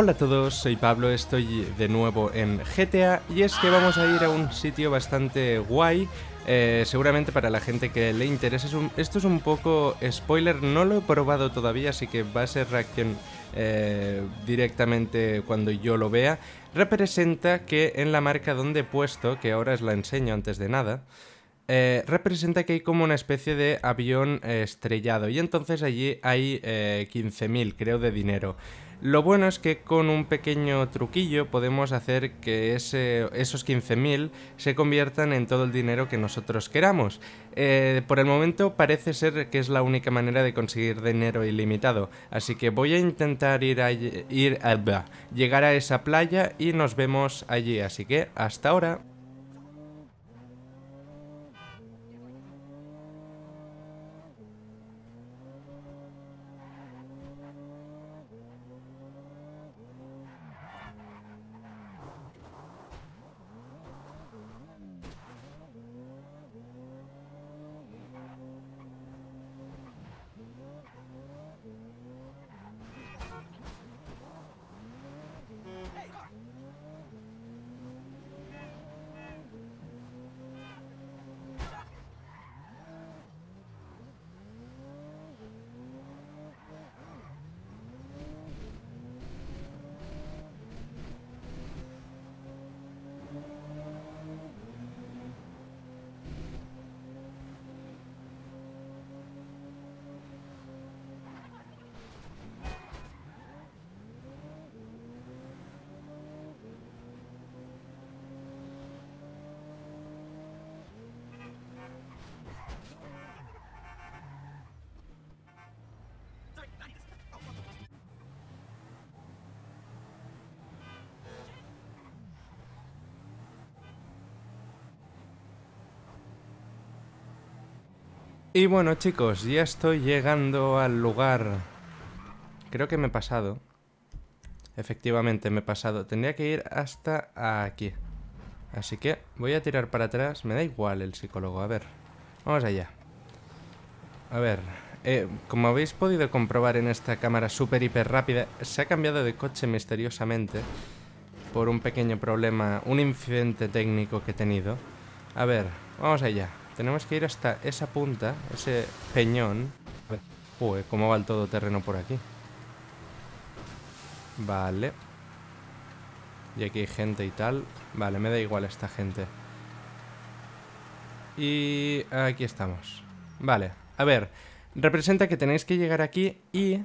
Hola a todos, soy Pablo, estoy de nuevo en GTA y es que vamos a ir a un sitio bastante guay. Eh, seguramente para la gente que le interesa esto es un poco spoiler, no lo he probado todavía, así que va a ser reacción eh, directamente cuando yo lo vea. Representa que en la marca donde he puesto, que ahora os la enseño antes de nada, eh, representa que hay como una especie de avión estrellado y entonces allí hay 15.000 creo de dinero. Lo bueno es que con un pequeño truquillo podemos hacer que ese, esos 15.000 se conviertan en todo el dinero que nosotros queramos. Eh, por el momento parece ser que es la única manera de conseguir dinero ilimitado, así que voy a intentar ir a, ir ah, llegar a esa playa y nos vemos allí, así que hasta ahora. Y bueno chicos, ya estoy llegando al lugar... Creo que me he pasado. Efectivamente, me he pasado. Tendría que ir hasta aquí. Así que voy a tirar para atrás. Me da igual el psicólogo. A ver. Vamos allá. A ver. Eh, como habéis podido comprobar en esta cámara súper hiper rápida, se ha cambiado de coche misteriosamente por un pequeño problema, un incidente técnico que he tenido. A ver, vamos allá. Tenemos que ir hasta esa punta, ese peñón. A cómo va el terreno por aquí. Vale. Y aquí hay gente y tal. Vale, me da igual esta gente. Y aquí estamos. Vale, a ver. Representa que tenéis que llegar aquí y...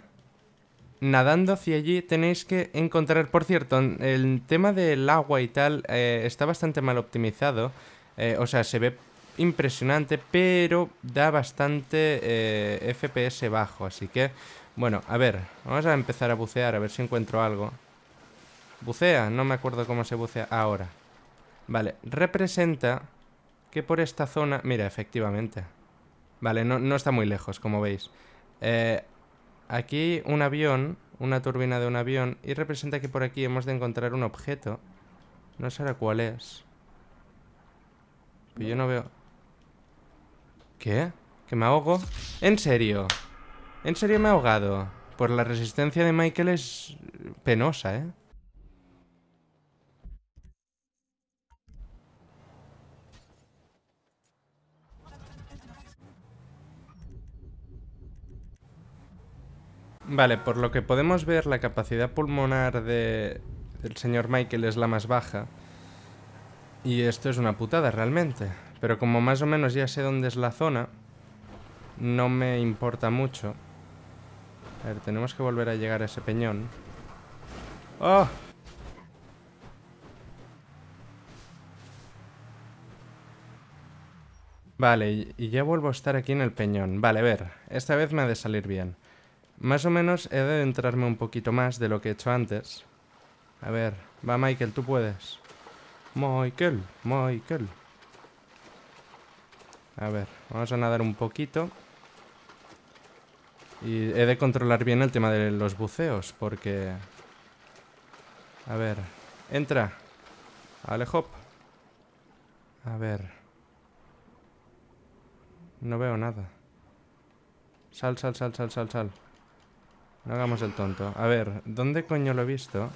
Nadando hacia allí tenéis que encontrar... Por cierto, el tema del agua y tal eh, está bastante mal optimizado. Eh, o sea, se ve impresionante, pero da bastante eh, FPS bajo, así que... Bueno, a ver, vamos a empezar a bucear, a ver si encuentro algo. Bucea, no me acuerdo cómo se bucea ahora. Vale, representa que por esta zona... Mira, efectivamente. Vale, no, está muy lejos, como veis. Eh, aquí un avión, una turbina de un avión, y representa que por aquí hemos de encontrar un objeto. No sé ahora cuál es. yo no veo... ¿Qué? ¿Que me ahogo? ¿En serio? ¿En serio me he ahogado? Por la resistencia de Michael es... penosa, ¿eh? Vale, por lo que podemos ver, la capacidad pulmonar de... del señor Michael es la más baja. Y esto es una putada, realmente. Pero como más o menos ya sé dónde es la zona, no me importa mucho. A ver, tenemos que volver a llegar a ese peñón. ¡Oh! Vale, y ya vuelvo a estar aquí en el peñón. Vale, a ver, esta vez me ha de salir bien. Más o menos he de adentrarme un poquito más de lo que he hecho antes. A ver, va Michael, tú puedes. Michael, Michael. A ver, vamos a nadar un poquito. Y he de controlar bien el tema de los buceos, porque... A ver, entra. Alejop. A ver. No veo nada. Sal, sal, sal, sal, sal, sal. No hagamos el tonto. A ver, ¿dónde coño lo he visto?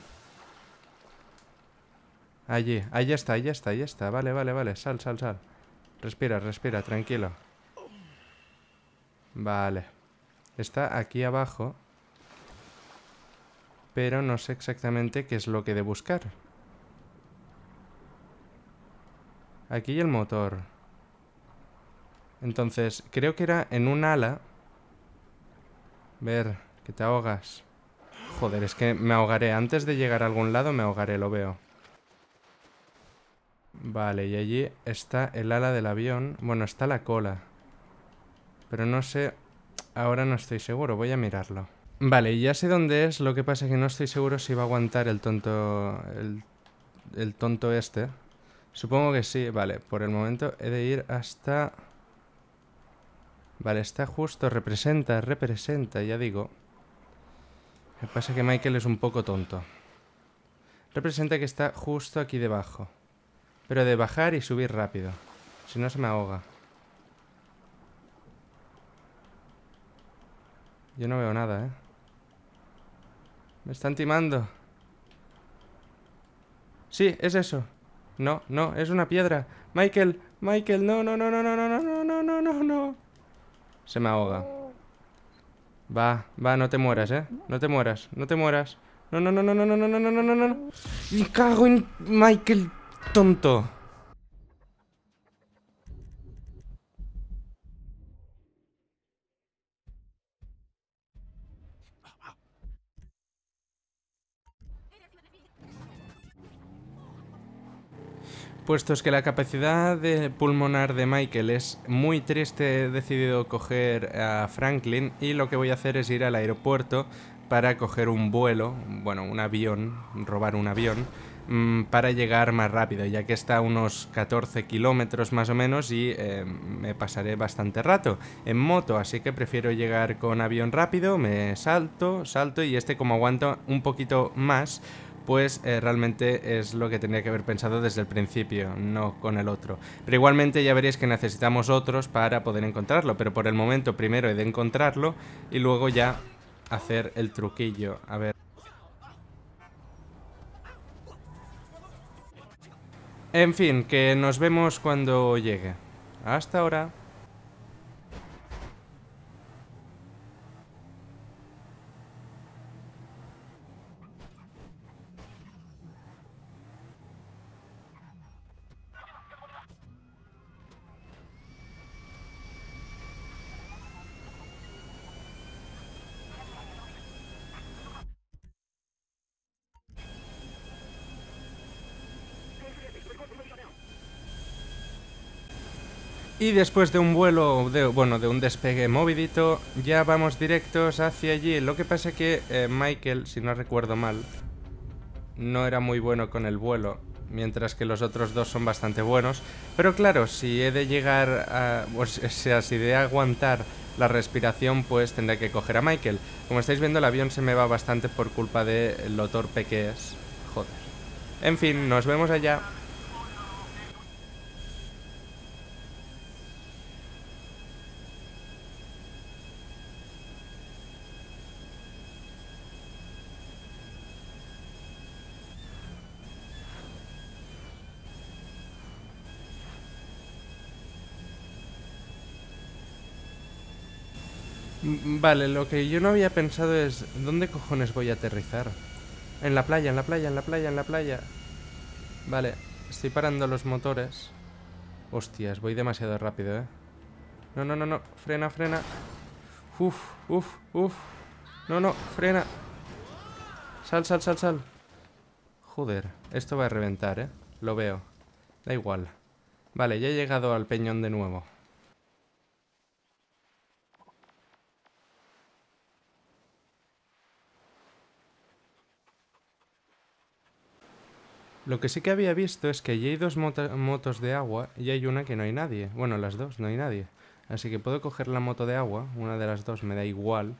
Allí, ahí está, ahí está, ahí está. Vale, vale, vale. Sal, sal, sal. Respira, respira, tranquilo. Vale. Está aquí abajo. Pero no sé exactamente qué es lo que he de buscar. Aquí el motor. Entonces, creo que era en un ala. Ver, que te ahogas. Joder, es que me ahogaré. Antes de llegar a algún lado me ahogaré, lo veo. Vale, y allí está el ala del avión. Bueno, está la cola. Pero no sé... Ahora no estoy seguro, voy a mirarlo. Vale, ya sé dónde es, lo que pasa es que no estoy seguro si va a aguantar el tonto... El, el tonto este. Supongo que sí, vale. Por el momento he de ir hasta... Vale, está justo, representa, representa, ya digo. Lo que pasa es que Michael es un poco tonto. Representa que está justo aquí debajo. Pero de bajar y subir rápido. Si no se me ahoga. Yo no veo nada, ¿eh? Me están timando. Sí, es eso. No, no, es una piedra. Michael, Michael, no, no, no, no, no, no, no, no, no, no, no. Se me ahoga. Va, va, no te mueras, ¿eh? No te mueras, no te mueras. No, no, no, no, no, no, no, no, no, no, no, no. Me cago en Michael tonto. Puesto es que la capacidad de pulmonar de Michael es muy triste, he decidido coger a Franklin y lo que voy a hacer es ir al aeropuerto para coger un vuelo, bueno, un avión, robar un avión, mm, para llegar más rápido, ya que está a unos 14 kilómetros más o menos y eh, me pasaré bastante rato en moto, así que prefiero llegar con avión rápido, me salto, salto y este como aguanto un poquito más, pues realmente es lo que tenía que haber pensado desde el principio, no con el otro. Pero igualmente ya veréis que necesitamos otros para poder encontrarlo, pero por el momento primero he de encontrarlo y luego ya hacer el truquillo. A ver... En fin, que nos vemos cuando llegue. Hasta ahora. Y después de un vuelo, de, bueno, de un despegue movidito, ya vamos directos hacia allí. Lo que pasa es que eh, Michael, si no recuerdo mal, no era muy bueno con el vuelo, mientras que los otros dos son bastante buenos. Pero claro, si he de llegar a... o sea, si de aguantar la respiración, pues tendré que coger a Michael. Como estáis viendo, el avión se me va bastante por culpa de lo torpe que es. Joder. En fin, nos vemos allá. Mm, vale, lo que yo no había pensado es... ¿Dónde cojones voy a aterrizar? En la playa, en la playa, en la playa, en la playa. Vale, estoy parando los motores. Hostias, voy demasiado rápido, ¿eh? No, no, no, no. Frena, frena. Uf, uf, uf. No, no, frena. Sal, sal, sal, sal. Joder, esto va a reventar, ¿eh? Lo veo. Da igual. Vale, ya he llegado al peñón de nuevo. Lo que sí que había visto es que allí hay dos motos de agua y hay una que no hay nadie. Bueno, las dos, no hay nadie. Así que puedo coger la moto de agua, una de las dos me da igual,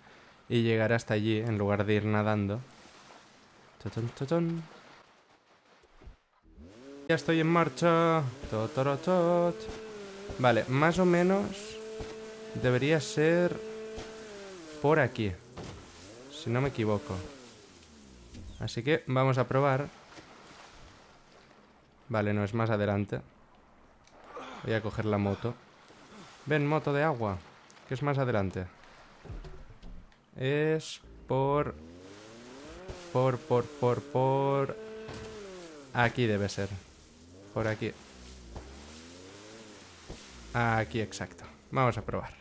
y llegar hasta allí en lugar de ir nadando. Ya estoy en marcha. Vale, más o menos debería ser por aquí, si no me equivoco. Así que vamos a probar Vale, no, es más adelante. Voy a coger la moto. Ven, moto de agua. Que es más adelante. Es por... Por, por, por, por... Aquí debe ser. Por aquí. Aquí, exacto. Vamos a probar.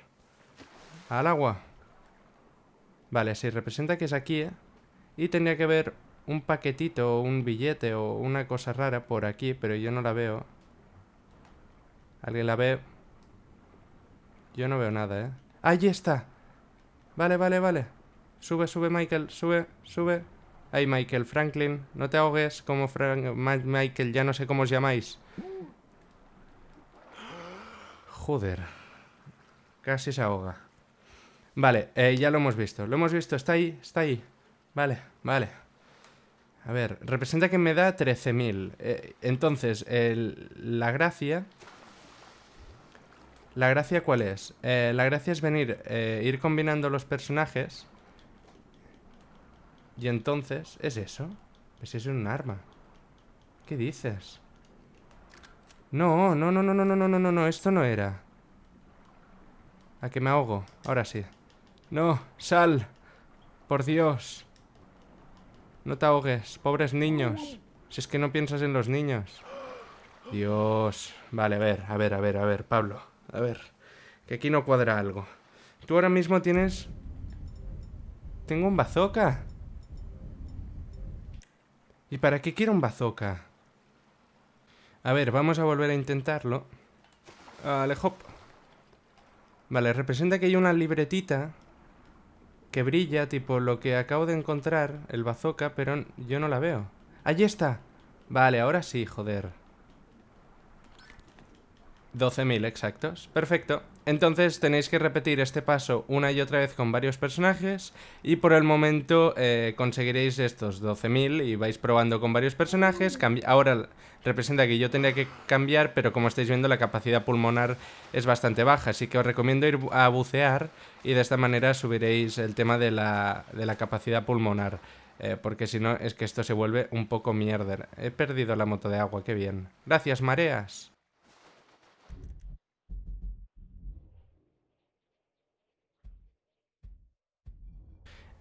Al agua. Vale, si representa que es aquí, ¿eh? Y tenía que ver un paquetito o un billete o una cosa rara por aquí, pero yo no la veo. ¿Alguien la ve? Yo no veo nada, ¿eh? ¡Ahí está! Vale, vale, vale. Sube, sube, Michael, sube, sube. Ahí, Michael Franklin, no te ahogues como Frank Michael, ya no sé cómo os llamáis. Joder. Casi se ahoga. Vale, eh, ya lo hemos visto. Lo hemos visto, está ahí, está ahí. Vale, vale. A ver, representa que me da 13.000. Eh, entonces, la gracia... ¿La gracia cuál es? Eh, la gracia es venir, eh, ir combinando los personajes. Y entonces, ¿es eso? Pues es un arma. ¿Qué dices? No, no, no, no, no, no, no, no, no, no, esto no era. A que me ahogo, ahora sí. No, sal, por Dios. No te ahogues, pobres niños. Si es que no piensas en los niños. Dios. Vale, a ver, a ver, a ver, a ver, Pablo. A ver, que aquí no cuadra algo. Tú ahora mismo tienes... Tengo un bazooka. ¿Y para qué quiero un bazooka? A ver, vamos a volver a intentarlo. Alejop. Vale, representa que hay una libretita que brilla, tipo lo que acabo de encontrar, el bazooka, pero yo no la veo. ¡Allí está! Vale, ahora sí, joder. 12.000 exactos. Perfecto. Entonces tenéis que repetir este paso una y otra vez con varios personajes y por el momento eh, conseguiréis estos 12.000 y vais probando con varios personajes. Ahora representa que yo tendría que cambiar, pero como estáis viendo la capacidad pulmonar es bastante baja, así que os recomiendo ir a bucear y de esta manera subiréis el tema de la, capacidad pulmonar, eh, porque si no es que esto se vuelve un poco mierder. He perdido la moto de agua, qué bien. Gracias, mareas.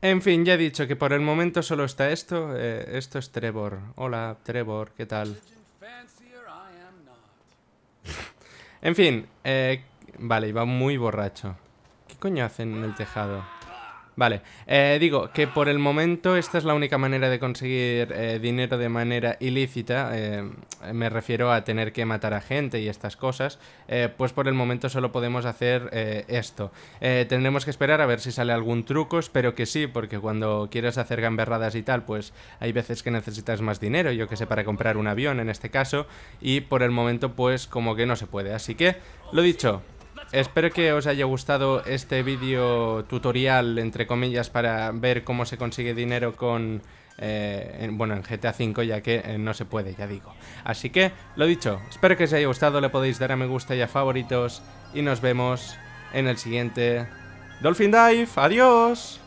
En fin, ya he dicho que por el momento solo está esto. Eh, esto es Trevor. Hola, Trevor, ¿qué tal? en fin, eh, vale, iba muy borracho. ¿Qué coño hacen en el tejado? Vale, eh, digo que por el momento esta es la única manera de conseguir eh, dinero de manera ilícita, eh, me refiero a tener que matar a gente y estas cosas, pues por el momento solo podemos hacer esto. tendremos que esperar a ver si sale algún truco, espero que sí, porque cuando quieres hacer gamberradas y tal, pues hay veces que necesitas más dinero, yo que sé, para comprar un avión en este caso, y por el momento pues como que no se puede, así que lo dicho, Espero que os haya gustado este vídeo tutorial, entre comillas, para ver cómo se consigue dinero con... Eh, bueno, en GTA V, ya que eh, no se puede, ya digo. Así que, lo dicho, espero que os haya gustado, le podéis dar a me gusta y a favoritos, y nos vemos en el siguiente Dolphin Dive. ¡Adiós!